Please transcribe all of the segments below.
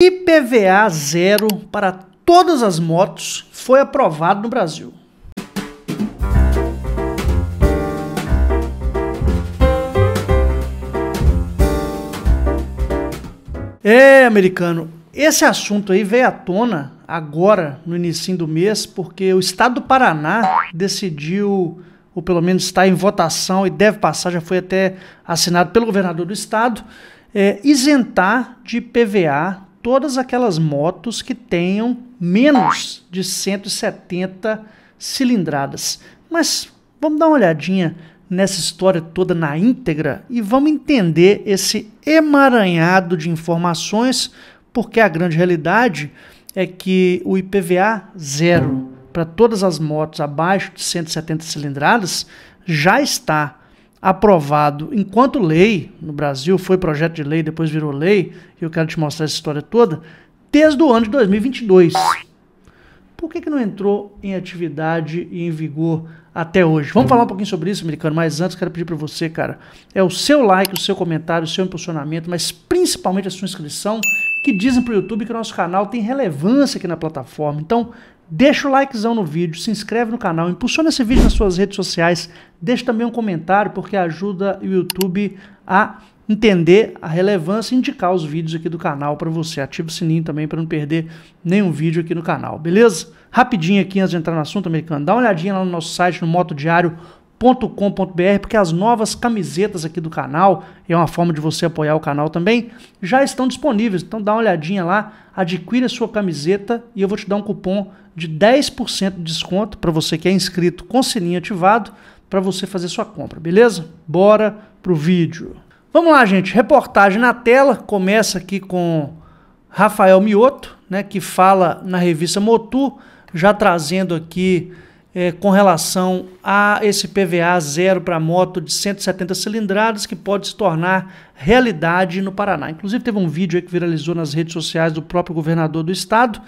IPVA zero para todas as motos foi aprovado no Brasil. É, americano, esse assunto aí veio à tona agora, no início do mês, porque o estado do Paraná decidiu, ou pelo menos está em votação e deve passar, já foi até assinado pelo governador do estado, é, isentar de PVA todas aquelas motos que tenham menos de 170 cilindradas. Mas vamos dar uma olhadinha nessa história toda na íntegra e vamos entender esse emaranhado de informações, porque a grande realidade é que o IPVA zero para todas as motos abaixo de 170 cilindradas já está aprovado enquanto lei no Brasil, foi projeto de lei, depois virou lei, e eu quero te mostrar essa história toda, desde o ano de 2022. Por que, que não entrou em atividade e em vigor até hoje? Vamos falar um pouquinho sobre isso, americano, mas antes quero pedir para você, cara, é o seu like, o seu comentário, o seu impulsionamento, mas principalmente a sua inscrição, que dizem para o YouTube que o nosso canal tem relevância aqui na plataforma. Então, Deixa o likezão no vídeo, se inscreve no canal, impulsiona esse vídeo nas suas redes sociais, deixa também um comentário, porque ajuda o YouTube a entender a relevância e indicar os vídeos aqui do canal para você. Ativa o sininho também para não perder nenhum vídeo aqui no canal, beleza? Rapidinho aqui antes de entrar no assunto americano, dá uma olhadinha lá no nosso site, no Moto Diário. .com.br, porque as novas camisetas aqui do canal, é uma forma de você apoiar o canal também, já estão disponíveis. Então dá uma olhadinha lá, adquire a sua camiseta e eu vou te dar um cupom de 10% de desconto para você que é inscrito com sininho ativado, para você fazer sua compra, beleza? Bora pro vídeo. Vamos lá, gente. Reportagem na tela, começa aqui com Rafael Mioto, né, que fala na revista Motu, já trazendo aqui é, com relação a esse PVA zero para moto de 170 cilindradas que pode se tornar realidade no Paraná. Inclusive teve um vídeo que viralizou nas redes sociais do próprio governador do estado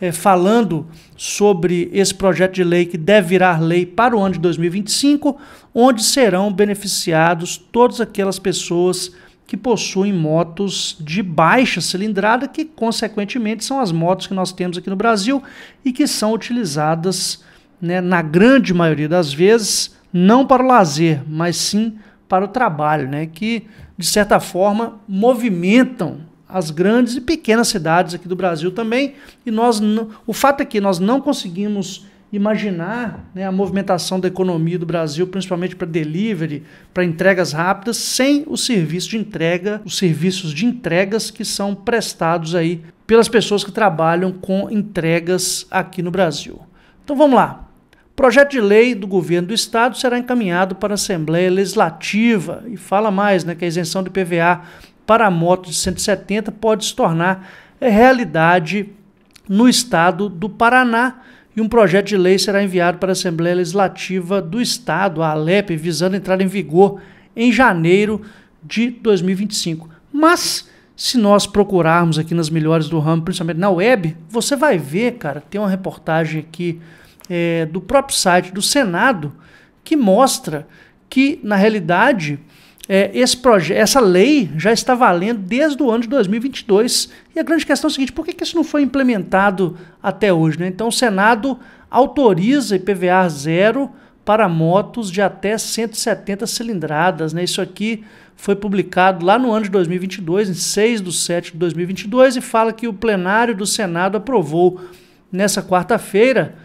é, falando sobre esse projeto de lei que deve virar lei para o ano de 2025, onde serão beneficiados todas aquelas pessoas que possuem motos de baixa cilindrada, que consequentemente são as motos que nós temos aqui no Brasil e que são utilizadas né, na grande maioria das vezes, não para o lazer, mas sim para o trabalho, né, que de certa forma movimentam as grandes e pequenas cidades aqui do Brasil também. E nós, o fato é que nós não conseguimos imaginar né, a movimentação da economia do Brasil, principalmente para delivery, para entregas rápidas, sem o serviço de entrega, os serviços de entregas que são prestados aí pelas pessoas que trabalham com entregas aqui no Brasil. Então vamos lá. Projeto de lei do governo do estado será encaminhado para a Assembleia Legislativa e fala mais, né, que a isenção de PVA para motos de 170 pode se tornar é, realidade no estado do Paraná e um projeto de lei será enviado para a Assembleia Legislativa do estado, a Alep, visando entrar em vigor em janeiro de 2025. Mas se nós procurarmos aqui nas melhores do ramo, principalmente na web, você vai ver, cara, tem uma reportagem aqui é, do próprio site do Senado que mostra que, na realidade, é, esse essa lei já está valendo desde o ano de 2022. E a grande questão é a seguinte: por que, que isso não foi implementado até hoje? Né? Então, o Senado autoriza IPVA zero para motos de até 170 cilindradas. Né? Isso aqui foi publicado lá no ano de 2022, em 6 de 7 de 2022, e fala que o plenário do Senado aprovou nessa quarta-feira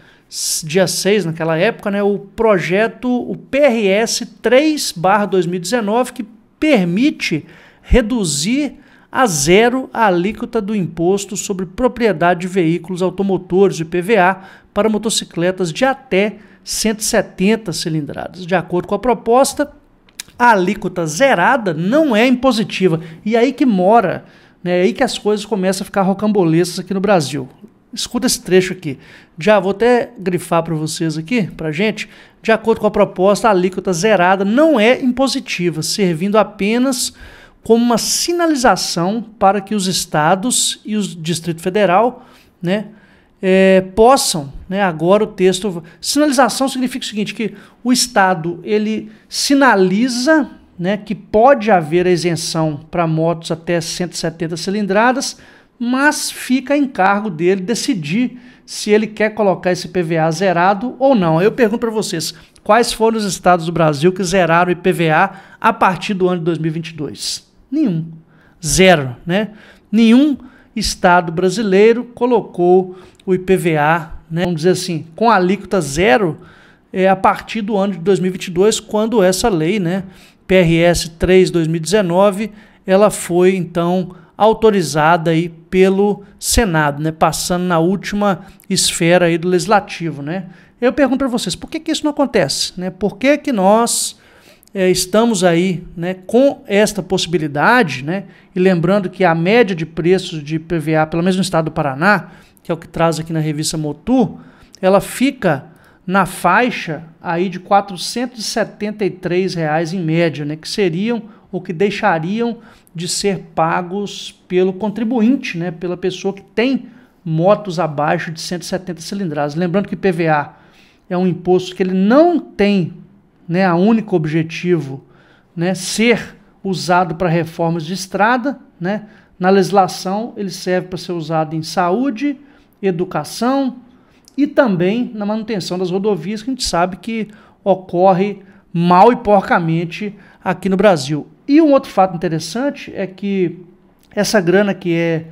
dia 6, naquela época, né, o projeto, o PRS 3-2019, que permite reduzir a zero a alíquota do imposto sobre propriedade de veículos automotores, o IPVA, para motocicletas de até 170 cilindradas. De acordo com a proposta, a alíquota zerada não é impositiva. E é aí que mora, né, é aí que as coisas começam a ficar rocambolescas aqui no Brasil. Escuta esse trecho aqui. Já vou até grifar para vocês aqui, para gente. De acordo com a proposta, a alíquota zerada não é impositiva, servindo apenas como uma sinalização para que os estados e o Distrito Federal né, é, possam, né, agora o texto... Sinalização significa o seguinte, que o estado ele sinaliza né, que pode haver a isenção para motos até 170 cilindradas, mas fica em cargo dele decidir se ele quer colocar esse IPVA zerado ou não. Eu pergunto para vocês, quais foram os estados do Brasil que zeraram o IPVA a partir do ano de 2022? Nenhum. Zero, né? Nenhum estado brasileiro colocou o IPVA, né, vamos dizer assim, com alíquota zero é, a partir do ano de 2022, quando essa lei, né, PRS 3 2019, ela foi então autorizada aí pelo Senado, né? Passando na última esfera aí do legislativo, né? Eu pergunto para vocês, por que, que isso não acontece, né? Por que, que nós é, estamos aí, né, com esta possibilidade, né? E lembrando que a média de preços de PVA, pelo menos no estado do Paraná, que é o que traz aqui na revista Motu, ela fica na faixa aí de R$ 473 reais em média, né, que seriam o que deixariam de ser pagos pelo contribuinte, né, pela pessoa que tem motos abaixo de 170 cilindradas. Lembrando que PVA é um imposto que ele não tem, né, a único objetivo, né, ser usado para reformas de estrada, né? Na legislação ele serve para ser usado em saúde, educação e também na manutenção das rodovias que a gente sabe que ocorre mal e porcamente aqui no Brasil. E um outro fato interessante é que essa grana que é,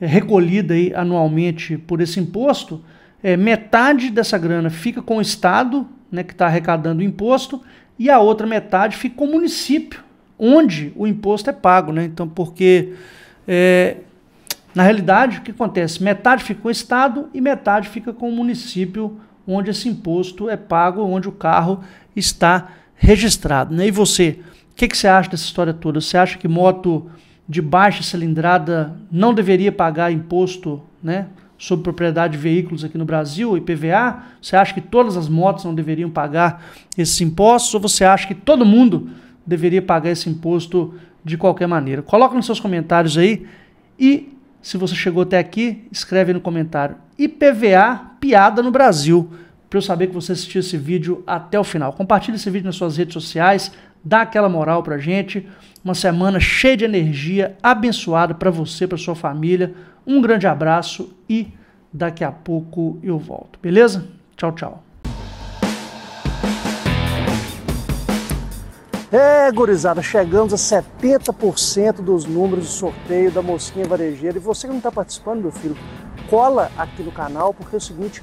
é recolhida aí anualmente por esse imposto, é, metade dessa grana fica com o Estado, né, que está arrecadando o imposto, e a outra metade fica com o município, onde o imposto é pago. Né? Então, porque é, na realidade o que acontece? Metade fica com o Estado e metade fica com o município, onde esse imposto é pago, onde o carro está registrado. Né? E você que, que você acha dessa história toda? Você acha que moto de baixa cilindrada não deveria pagar imposto né, sobre propriedade de veículos aqui no Brasil, IPVA? Você acha que todas as motos não deveriam pagar esses impostos? Ou você acha que todo mundo deveria pagar esse imposto de qualquer maneira? Coloca nos seus comentários aí e se você chegou até aqui, escreve aí no comentário IPVA piada no Brasil para eu saber que você assistiu esse vídeo até o final. Compartilhe esse vídeo nas suas redes sociais, dá aquela moral pra gente. Uma semana cheia de energia, abençoada para você, para sua família. Um grande abraço e daqui a pouco eu volto, beleza? Tchau, tchau. É, gurizada, chegamos a 70% dos números do sorteio da Mosquinha Varejeira. E você que não está participando, meu filho, cola aqui no canal, porque é o seguinte,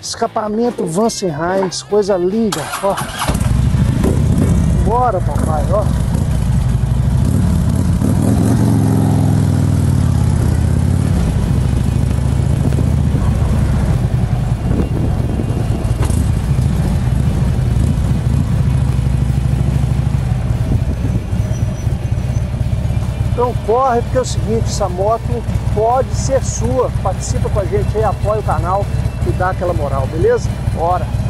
Escapamento Vansenheims, coisa linda, ó. Bora, papai, ó. Então corre, porque é o seguinte, essa moto pode ser sua. Participa com a gente aí, apoia o canal e dá aquela moral, beleza? Bora!